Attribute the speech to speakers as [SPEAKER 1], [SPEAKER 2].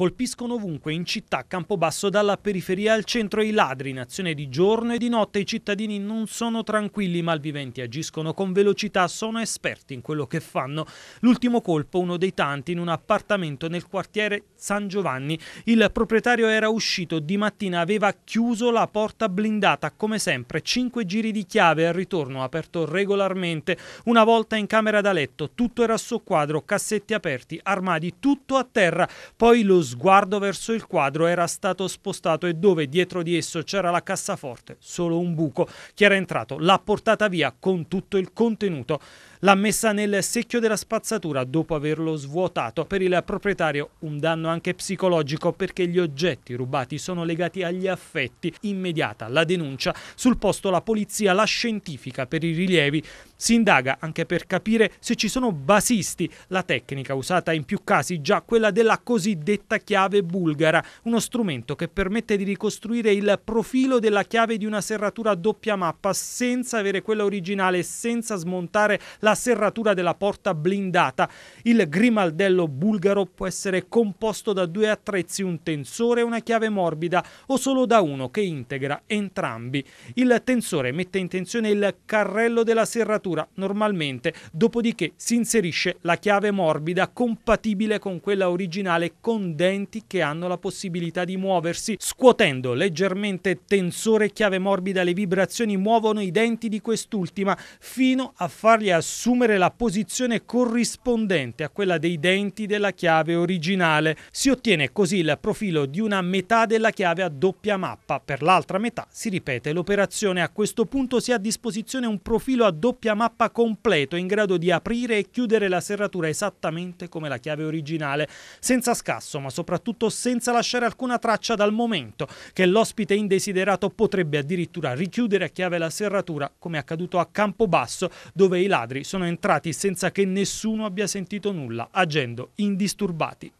[SPEAKER 1] Colpiscono ovunque in città, Campobasso dalla periferia al centro i ladri. In azione di giorno e di notte i cittadini non sono tranquilli, malviventi agiscono con velocità, sono esperti in quello che fanno. L'ultimo colpo, uno dei tanti, in un appartamento nel quartiere San Giovanni. Il proprietario era uscito di mattina, aveva chiuso la porta blindata, come sempre, cinque giri di chiave al ritorno aperto regolarmente, una volta in camera da letto, tutto era a suo quadro, cassetti aperti, armadi, tutto a terra. Poi lo sguardo verso il quadro era stato spostato e dove dietro di esso c'era la cassaforte, solo un buco che era entrato, l'ha portata via con tutto il contenuto. L'ha messa nel secchio della spazzatura dopo averlo svuotato. Per il proprietario un danno anche psicologico perché gli oggetti rubati sono legati agli affetti. Immediata la denuncia. Sul posto la polizia, la scientifica per i rilievi. Si indaga anche per capire se ci sono basisti. La tecnica usata in più casi già quella della cosiddetta chiave bulgara, uno strumento che permette di ricostruire il profilo della chiave di una serratura a doppia mappa senza avere quella originale, senza smontare la la serratura della porta blindata. Il grimaldello bulgaro può essere composto da due attrezzi, un tensore e una chiave morbida o solo da uno che integra entrambi. Il tensore mette in tensione il carrello della serratura normalmente, dopodiché si inserisce la chiave morbida compatibile con quella originale con denti che hanno la possibilità di muoversi. Scuotendo leggermente tensore e chiave morbida le vibrazioni muovono i denti di quest'ultima fino a fargli assumere assumere la posizione corrispondente a quella dei denti della chiave originale. Si ottiene così il profilo di una metà della chiave a doppia mappa. Per l'altra metà si ripete l'operazione. A questo punto si ha a disposizione un profilo a doppia mappa completo in grado di aprire e chiudere la serratura esattamente come la chiave originale, senza scasso ma soprattutto senza lasciare alcuna traccia dal momento che l'ospite indesiderato potrebbe addirittura richiudere a chiave la serratura come accaduto a Campobasso dove i ladri sono entrati senza che nessuno abbia sentito nulla, agendo indisturbati.